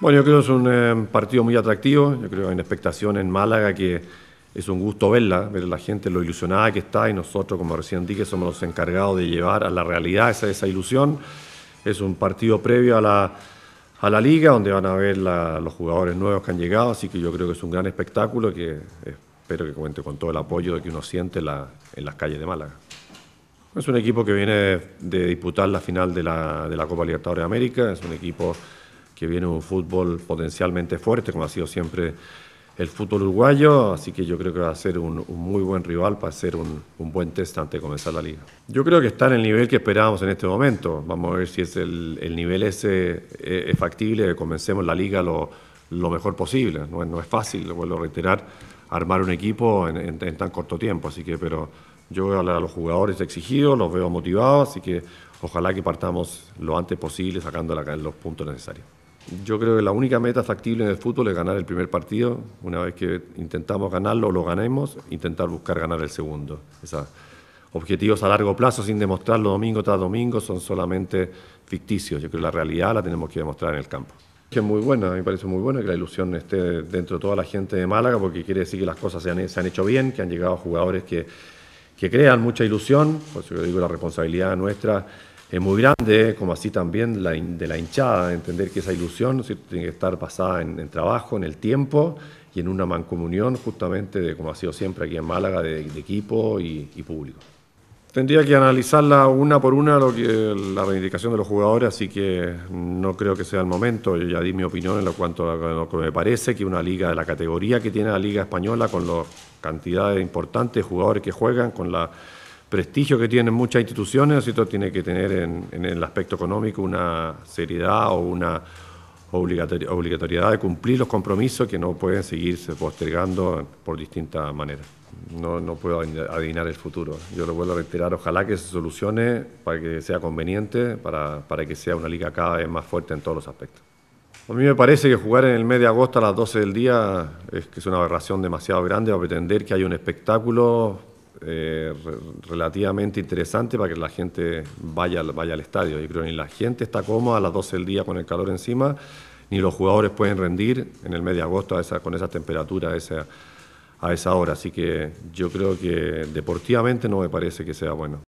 Bueno, yo creo que es un eh, partido muy atractivo. Yo creo que hay una expectación en Málaga que es un gusto verla, ver la gente lo ilusionada que está y nosotros, como recién dije, somos los encargados de llevar a la realidad esa, esa ilusión. Es un partido previo a la, a la liga donde van a ver los jugadores nuevos que han llegado, así que yo creo que es un gran espectáculo que espero que cuente con todo el apoyo que uno siente en las calles de Málaga. Es un equipo que viene de disputar la final de la, de la Copa Libertadores de América, es un equipo que viene un fútbol potencialmente fuerte, como ha sido siempre el fútbol uruguayo, así que yo creo que va a ser un, muy buen rival para hacer un, buen test antes de comenzar la liga. Yo creo que está en el nivel que esperábamos en este momento. Vamos a ver si es el, nivel ese eh, es factible, que comencemos la liga lo, lo mejor posible. No, no, es fácil, lo vuelvo a reiterar, armar un equipo en, tan corto tiempo. Así que, pero yo veo a los jugadores exigidos, los veo motivados, así que ojalá que partamos lo antes posible sacando los puntos necesarios. Yo creo que la única meta factible en el fútbol es ganar el primer partido. Una vez que intentamos ganarlo o lo ganemos, intentar buscar ganar el segundo. Esos objetivos a largo plazo sin demostrarlo domingo tras domingo son solamente ficticios. Yo creo que la realidad la tenemos que demostrar en el campo. Que es muy buena, me parece muy bueno que la ilusión esté dentro de toda la gente de Málaga porque quiere decir que las cosas se han, hecho bien, que han llegado jugadores que, que crean mucha ilusión. Por eso yo digo, la responsabilidad nuestra es muy grande, como así también de la hinchada, entender que esa ilusión tiene que estar basada en, trabajo, en el tiempo y en una mancomunión justamente, de, como ha sido siempre aquí en Málaga, de, equipo y, público. Tendría que analizarla una por una lo que, la reivindicación de los jugadores, así que no creo que sea el momento. Yo ya di mi opinión en lo cuanto lo que me parece que una liga de la categoría que tiene la Liga Española, con la cantidades importantes de jugadores que juegan, con la prestigio que tienen muchas instituciones, Tiene que tener en, el aspecto económico una seriedad o una obligatoriedad de cumplir los compromisos que no pueden seguirse postergando por distintas maneras. No, puedo adivinar el futuro. Yo lo vuelvo a reiterar, ojalá que se solucione para que sea conveniente, para, que sea una liga cada vez más fuerte en todos los aspectos. A mí me parece que jugar en el mes de agosto a las 12 del día es que es una aberración demasiado grande para pretender que hay un espectáculo eh, relativamente interesante para que la gente vaya, vaya al estadio. Yo creo que ni la gente está cómoda a las 12 del día con el calor encima, ni los jugadores pueden rendir en el mes de agosto con esa, con esa, a esa hora. Así que yo creo que deportivamente no me parece que sea bueno.